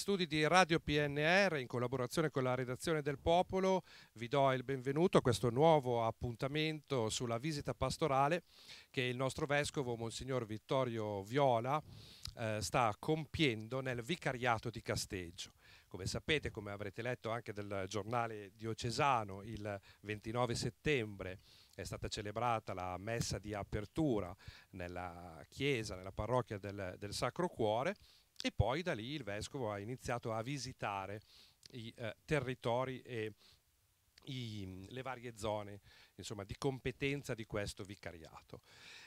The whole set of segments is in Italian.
studi di Radio PNR in collaborazione con la redazione del Popolo vi do il benvenuto a questo nuovo appuntamento sulla visita pastorale che il nostro vescovo Monsignor Vittorio Viola eh, sta compiendo nel vicariato di Casteggio. Come sapete, come avrete letto anche dal giornale diocesano, il 29 settembre è stata celebrata la messa di apertura nella chiesa, nella parrocchia del, del Sacro Cuore e poi da lì il vescovo ha iniziato a visitare i eh, territori e i, le varie zone insomma, di competenza di questo vicariato.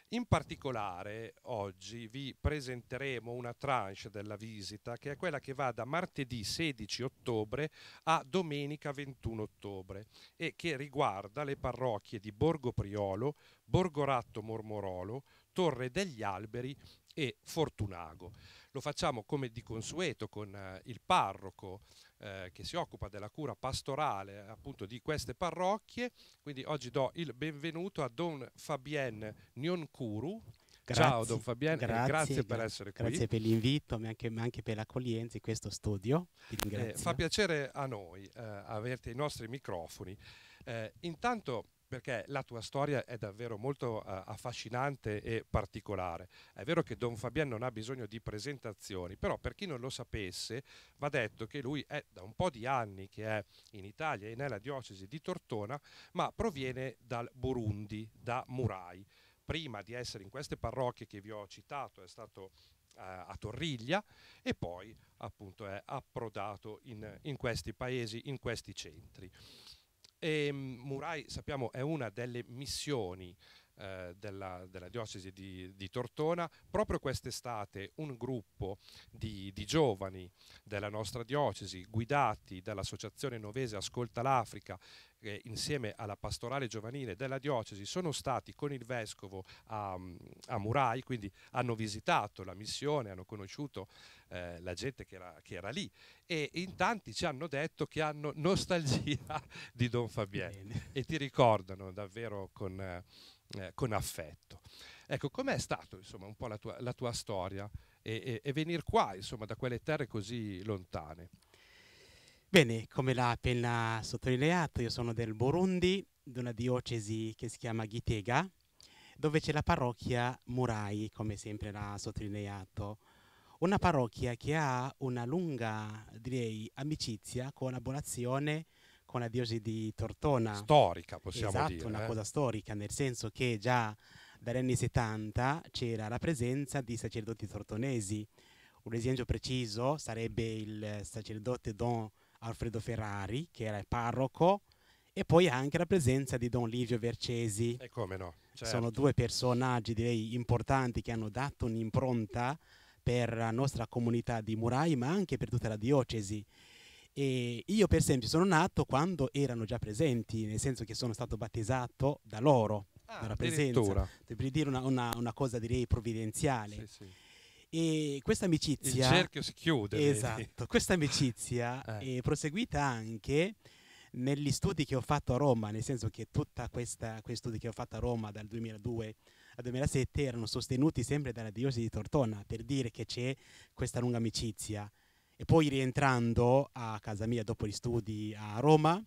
In particolare oggi vi presenteremo una tranche della visita che è quella che va da martedì 16 ottobre a domenica 21 ottobre e che riguarda le parrocchie di Borgo Priolo, Borgoratto Mormorolo, Torre degli Alberi e Fortunago. Lo facciamo come di consueto con eh, il parroco eh, che si occupa della cura pastorale appunto di queste parrocchie. Quindi oggi do il benvenuto a Don Fabien Nioncuru. Grazie, Ciao Don Fabien, grazie, grazie per essere grazie qui. Grazie per l'invito, ma anche, ma anche per l'accoglienza in questo studio. Eh, fa piacere a noi eh, averti i nostri microfoni. Eh, intanto perché la tua storia è davvero molto uh, affascinante e particolare. È vero che Don Fabian non ha bisogno di presentazioni, però per chi non lo sapesse va detto che lui è da un po' di anni che è in Italia e nella diocesi di Tortona, ma proviene dal Burundi, da Murai. Prima di essere in queste parrocchie che vi ho citato è stato eh, a Torriglia e poi appunto è approdato in, in, questi paesi, in questi centri. E ehm, Murai, sappiamo, è una delle missioni eh, della, della, diocesi di, di, Tortona, proprio quest'estate un gruppo di, di giovani della nostra diocesi, guidati dall'associazione novese Ascolta l'Africa che eh, insieme alla pastorale giovanile della diocesi sono stati con il vescovo a, a Murai, quindi hanno visitato la missione, hanno conosciuto eh, la gente che era, che era, lì e in tanti ci hanno detto che hanno nostalgia di Don Fabien e ti ricordano davvero con... Eh, eh, con affetto. Ecco, com'è stato insomma, un po' la tua, la tua storia e, e, e venire qua insomma, da quelle terre così lontane? Bene, come l'ha appena sottolineato, io sono del Burundi, di una diocesi che si chiama Gitega, dove c'è la parrocchia Murai, come sempre l'ha sottolineato. Una parrocchia che ha una lunga, direi, amicizia, collaborazione con la diocesi di Tortona. Storica, possiamo esatto, dire. Esatto, una eh? cosa storica, nel senso che già dagli anni 70 c'era la presenza di sacerdoti tortonesi. Un esempio preciso sarebbe il sacerdote Don Alfredo Ferrari, che era il parroco, e poi anche la presenza di Don Livio Vercesi. E come no? Certo. Sono due personaggi, direi, importanti che hanno dato un'impronta per la nostra comunità di Murai, ma anche per tutta la diocesi. E io per esempio sono nato quando erano già presenti, nel senso che sono stato battezzato da loro, ah, dalla presenza, per dire una, una, una, cosa direi provvidenziale. Sì, sì. E questa amicizia... Il cerchio si chiude. Esatto, questa amicizia eh. è proseguita anche negli studi che ho fatto a Roma, nel senso che tutti questi studi che ho fatto a Roma dal 2002 al 2007 erano sostenuti sempre dalla diocesi di Tortona, per dire che c'è questa lunga amicizia. E poi rientrando a casa mia dopo gli studi a Roma,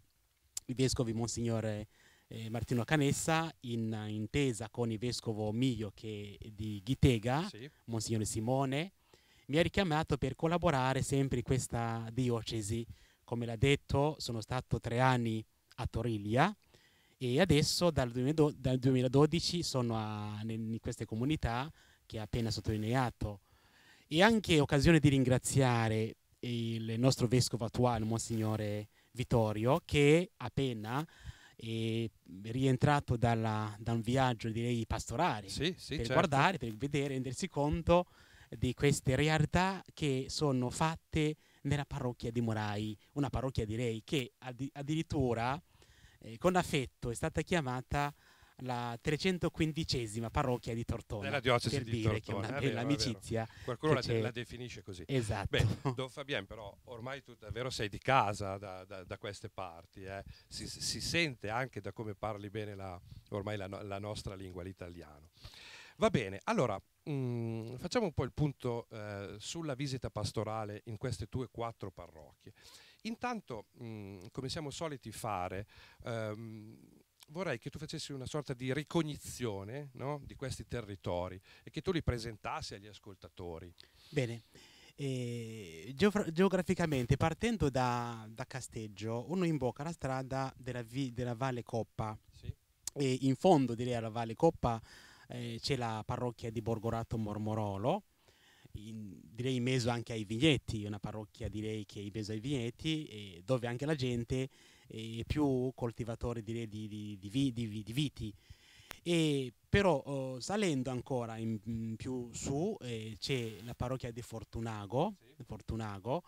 il vescovo Monsignore eh, Martino Canessa, in intesa con il vescovo Mio che di Gitega, sì. Monsignore Simone, mi ha richiamato per collaborare sempre in questa diocesi. Come l'ha detto, sono stato tre anni a Toriglia e adesso dal, 2012 sono a, in queste comunità che ha appena sottolineato e anche occasione di ringraziare il nostro vescovo attuale, Monsignore Vittorio, che appena è eh, rientrato dalla, da un viaggio direi pastorale sì, sì, per certo. guardare, per vedere, rendersi conto di queste realtà che sono fatte nella parrocchia di Morai, una parrocchia direi che addirittura eh, con affetto è stata chiamata la 315esima parrocchia di Tortona. Della diocesi per di dire Tortona. che è una bella amicizia. Qualcuno la, la, definisce così. Esatto. Beh, Don Fabien, però ormai tu davvero sei di casa da, da, da queste parti, eh. si, si, sente anche da come parli bene la, ormai la, la nostra lingua, l'italiano. Va bene, allora mh, mm, facciamo un po' il punto eh, sulla visita pastorale in queste tue quattro parrocchie. Intanto, mh, mm, come siamo soliti fare, ehm, vorrei che tu facessi una sorta di ricognizione no? di questi territori e che tu li presentassi agli ascoltatori. Bene. E eh, geograficamente, partendo da, da, Casteggio, uno imbocca la strada della, della Valle Coppa sì. e in fondo direi alla Valle Coppa eh, c'è la parrocchia di Borgorato Mormorolo, in, direi in mezzo anche ai vigneti, una parrocchia direi che è in mezzo ai vigneti, dove anche la gente e più coltivatori di, di, di, di viti. E però eh, salendo ancora in, in più su eh, c'è la parrocchia di Fortunago, sì. Fortunago.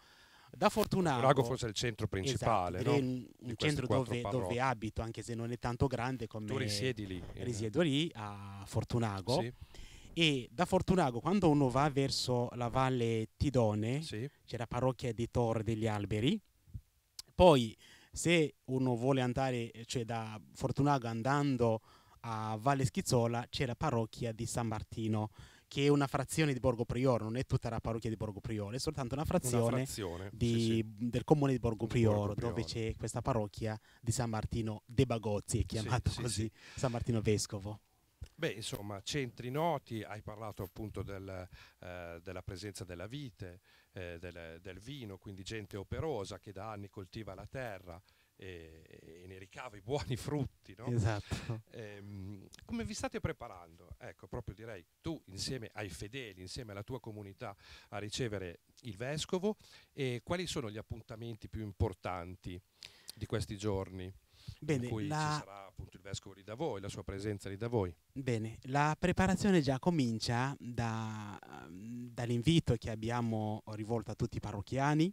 Da Fortunago, Fortunago forse è il centro esatto, principale, esatto, no? un, un centro dove, dove, abito, anche se non è tanto grande come... Tu risiedi lì. Risiedo lì a Fortunago. Sì. E da Fortunago, quando uno va verso la valle Tidone, sì. c'è la parrocchia di Torre degli Alberi, poi se uno vuole andare eh, cioè, da Fortunago andando a Valle Schizzola c'è la parrocchia di San Martino che è una frazione di Borgo Priore, non è tutta la parrocchia di Borgo Priore, è soltanto una frazione, una frazione di, sì, sì. del comune di Borgo Priore, Borgo Priore, dove c'è questa parrocchia di San Martino de Bagozzi, è chiamato sì, così, San Martino Vescovo. Beh, insomma, centri noti, hai parlato appunto del, eh, della presenza della vite, eh, del, del, vino, quindi gente operosa che da anni coltiva la terra e, e ne ricava i buoni frutti. No? Esatto. E, ehm, come vi state preparando? Ecco, proprio direi tu insieme ai fedeli, insieme alla tua comunità a ricevere il vescovo e quali sono gli appuntamenti più importanti di questi giorni? Bene, la... sarà appunto il vescovo lì da voi, la sua presenza lì da voi. Bene, la preparazione già comincia da, dall'invito che abbiamo rivolto a tutti i parrocchiani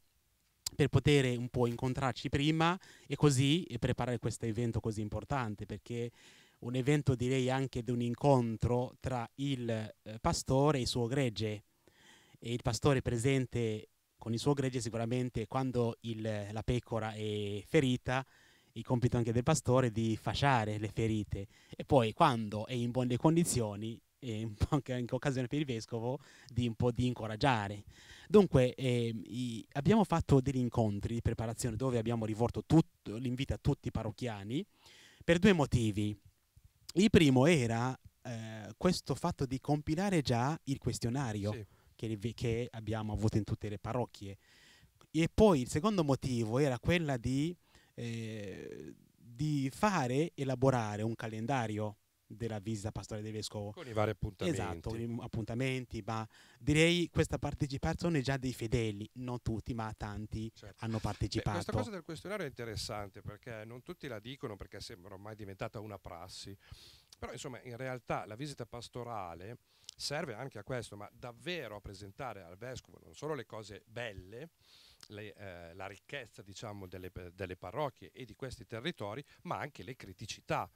per poter un po' incontrarci prima e così preparare questo evento così importante perché un evento direi anche di un incontro tra il eh, pastore e il suo gregge e il pastore presente con il suo gregge sicuramente quando il, la pecora è ferita il compito anche del pastore di fasciare le ferite e poi quando è in buone condizioni eh, anche in occasione per il vescovo di un po' di incoraggiare. Dunque eh, i, abbiamo fatto degli incontri di preparazione dove abbiamo rivolto l'invito a tutti i parrocchiani per due motivi. Il primo era eh, questo fatto di compilare già il questionario sì. che, che abbiamo avuto in tutte le parrocchie. E poi il secondo motivo era quella di eh, di fare, elaborare un calendario della visita pastorale del vescovo. Con i vari appuntamenti. Esatto, appuntamenti, ma direi questa partecipazione già dei fedeli, non tutti, ma tanti certo. hanno partecipato. Beh, questa cosa del questionario è interessante perché non tutti la dicono perché sembra ormai diventata una prassi, però insomma in realtà la visita pastorale serve anche a questo, ma davvero a presentare al vescovo non solo le cose belle, le, eh, la ricchezza diciamo, delle, delle, parrocchie e di questi territori, ma anche le criticità,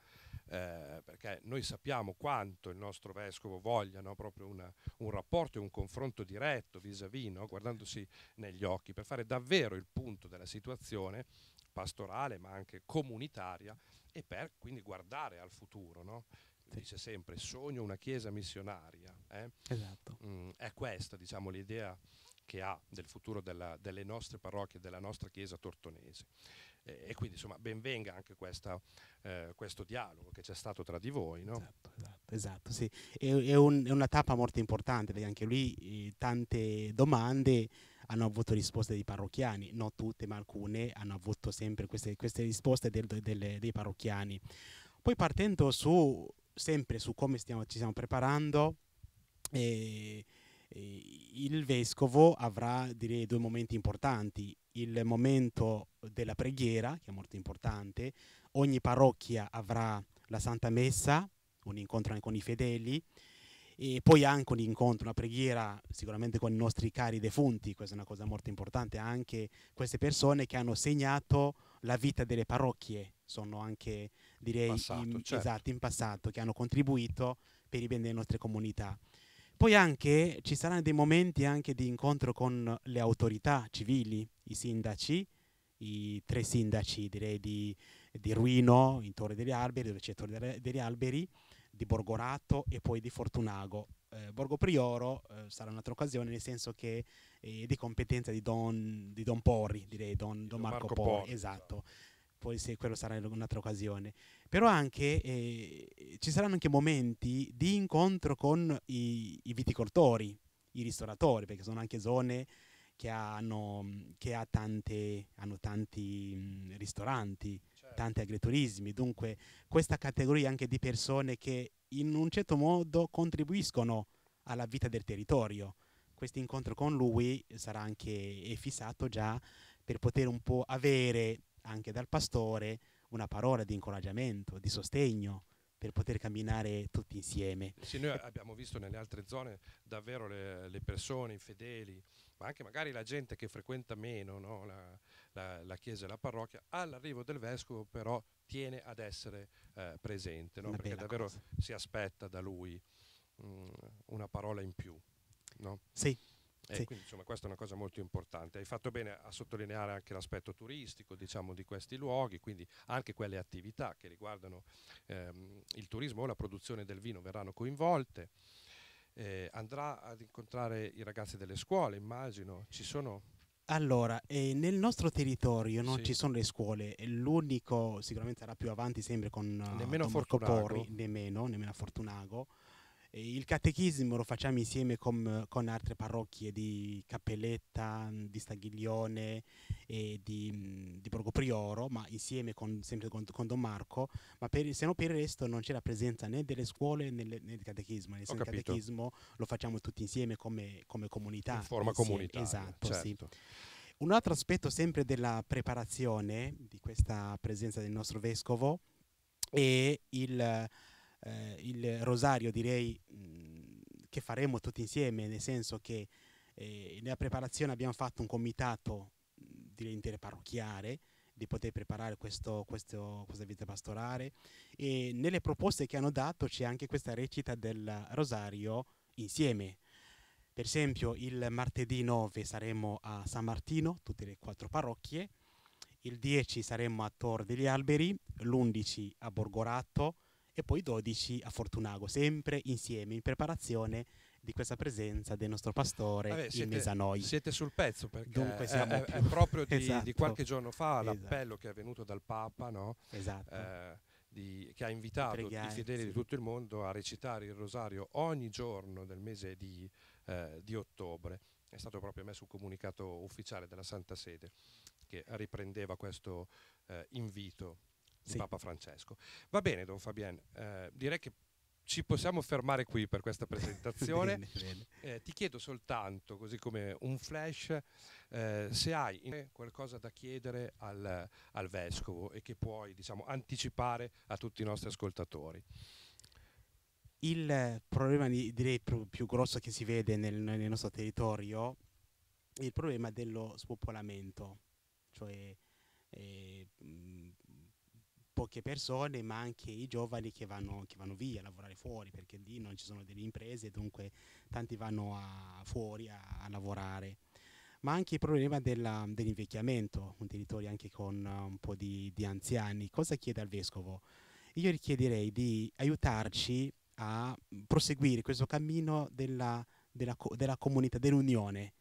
eh, perché noi sappiamo quanto il nostro vescovo voglia no, proprio una, un rapporto e un confronto diretto vis-à-vis, no, guardandosi negli occhi, per fare davvero il punto della situazione pastorale, ma anche comunitaria, e per quindi guardare al futuro. No? dice sempre sogno una chiesa missionaria. Eh? Esatto. Mm, è questa diciamo, l'idea che ha del futuro della, delle nostre parrocchie, della nostra chiesa tortonese. E, e quindi insomma benvenga anche questa, eh, questo dialogo che c'è stato tra di voi. No? Esatto, esatto, esatto sì. è, è, un, è, una tappa molto importante perché anche lui eh, tante domande hanno avuto risposte dei parrocchiani, non tutte ma alcune hanno avuto sempre queste, queste risposte del, del, dei parrocchiani. Poi partendo su, sempre su come stiamo, ci stiamo preparando, eh, il vescovo avrà direi due momenti importanti, il momento della preghiera, che è molto importante, ogni parrocchia avrà la Santa Messa, un incontro anche con i fedeli, e poi anche un incontro, una preghiera sicuramente con i nostri cari defunti, questa è una cosa molto importante, anche queste persone che hanno segnato la vita delle parrocchie, sono anche direi in passato, in, certo. esatto, in passato, che hanno contribuito per i bene delle nostre comunità. Poi anche ci saranno dei momenti anche di incontro con le autorità civili, i sindaci, i tre sindaci direi di, di Ruino, in Torre degli Alberi, dove c'è Torre degli Alberi, di Borgorato e poi di Fortunago. Eh, Borgo Prioro eh, sarà un'altra occasione, nel senso che è eh, di competenza di Don, di Don Porri, direi Don, Don, Don Marco, Marco Porri, Porri esatto. esatto poi se quello sarà in un'altra occasione. Però anche eh, ci saranno anche momenti di incontro con i, i, viticoltori, i ristoratori, perché sono anche zone che hanno, che ha tante, hanno tanti mh, mm, ristoranti, certo. tanti agriturismi, dunque questa categoria anche di persone che in un certo modo contribuiscono alla vita del territorio. Questo incontro con lui sarà anche fissato già per poter un po' avere anche dal pastore una parola di incoraggiamento, di sostegno per poter camminare tutti insieme. Sì, noi abbiamo visto nelle altre zone davvero le, le persone, i fedeli, ma anche magari la gente che frequenta meno no? la, la, la, chiesa e la parrocchia, all'arrivo del vescovo però tiene ad essere eh, presente, no? perché davvero cosa. si aspetta da lui mh, mm, una parola in più. No? Sì, e sì. quindi insomma questa è una cosa molto importante. Hai fatto bene a sottolineare anche l'aspetto turistico diciamo, di questi luoghi, quindi anche quelle attività che riguardano ehm, il turismo o la produzione del vino verranno coinvolte. Eh, andrà ad incontrare i ragazzi delle scuole, immagino. Ci sono allora, eh, nel nostro territorio non sì. ci sono le scuole, l'unico sicuramente sarà più avanti sempre con, uh, nemmeno Porri, nemmeno, nemmeno a Fortunago, il catechismo lo facciamo insieme con, con, altre parrocchie di Cappelletta, di Staglione e di, di Borgo Prioro, ma insieme con, sempre con, con, Don Marco, ma per, se no per il resto non c'è la presenza né delle scuole né del catechismo, nel senso il catechismo lo facciamo tutti insieme come, come comunità. In forma comunità. Esatto, certo. sì. Un altro aspetto sempre della preparazione di questa presenza del nostro vescovo è il eh, il rosario direi mh, che faremo tutti insieme, nel senso che eh, nella preparazione abbiamo fatto un comitato direi interparrocchiale di poter preparare questo, questo, questa vita pastorale e nelle proposte che hanno dato c'è anche questa recita del rosario insieme. Per esempio il martedì 9 saremo a San Martino, tutte le quattro parrocchie, il 10 saremo a Tor degli Alberi, l'11 a Borgorato, e poi 12 a Fortunago, sempre insieme in preparazione di questa presenza del nostro pastore Vabbè, siete, in mesa a noi. Siete sul pezzo perché Dunque siamo è, è proprio di, esatto. di, qualche giorno fa esatto. l'appello esatto. che è venuto dal Papa, no? esatto. eh, di, che ha invitato Preghiare, i fedeli sì. di tutto il mondo a recitare il rosario ogni giorno del mese di, eh, di ottobre. È stato proprio messo un comunicato ufficiale della Santa Sede che riprendeva questo eh, invito di sì. Papa Francesco. Va bene, Don Fabien, eh, direi che ci possiamo fermare qui per questa presentazione. bene, bene. Eh, ti chiedo soltanto, così come un flash, eh, se hai qualcosa da chiedere al, al Vescovo e che puoi diciamo, anticipare a tutti i nostri ascoltatori. Il problema direi più, grosso che si vede nel, nel nostro territorio è il problema dello spopolamento, cioè eh, poche persone, ma anche i giovani che vanno, che vanno via a lavorare fuori, perché lì non ci sono delle imprese, dunque tanti vanno a, fuori a, a, lavorare. Ma anche il problema della, dell'invecchiamento, un territorio anche con uh, un po' di, di anziani. Cosa chiede al vescovo? Io gli chiederei di aiutarci a proseguire questo cammino della, della, della comunità, dell'unione,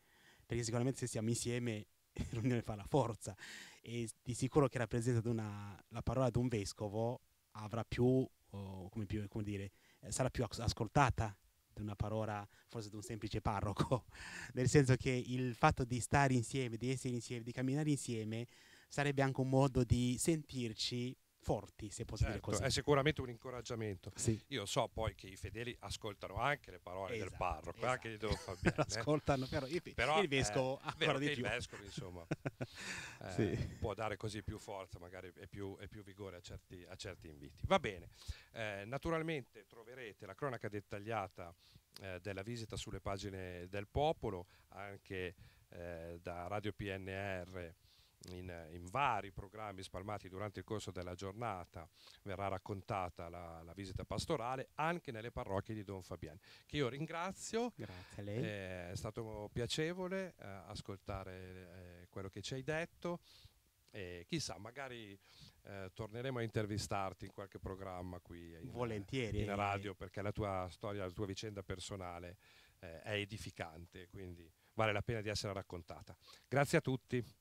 perché sicuramente se siamo insieme l'unione fa la forza, e di sicuro che la una, la parola di un vescovo avrà più, oh, come, più come dire, eh, sarà più ascoltata di una parola forse di un semplice parroco, nel senso che il fatto di stare insieme, di essere insieme, di camminare insieme sarebbe anche un modo di sentirci forti, se posso certo, dire così. È sicuramente un incoraggiamento. Sì. Io so poi che i fedeli ascoltano anche le parole esatto, del parroco, esatto. anche di Don esatto. Fabiano. Eh. ascoltano, però, il, però il vescovo eh, ancora di più. Il vescovo, insomma, eh, può dare così più forza, magari e più, e più vigore a certi, a certi, inviti. Va bene, eh, naturalmente troverete la cronaca dettagliata eh, della visita sulle pagine del popolo, anche eh, da Radio PNR in, in, vari programmi spalmati durante il corso della giornata verrà raccontata la, la visita pastorale anche nelle parrocchie di Don Fabiani, che io ringrazio. Grazie a lei. Eh, è stato piacevole eh, ascoltare eh, quello che ci hai detto. E chissà, magari eh, torneremo a intervistarti in qualche programma qui in, Volentieri. in radio perché la tua storia, la tua vicenda personale eh, è edificante, quindi vale la pena di essere raccontata. Grazie a tutti.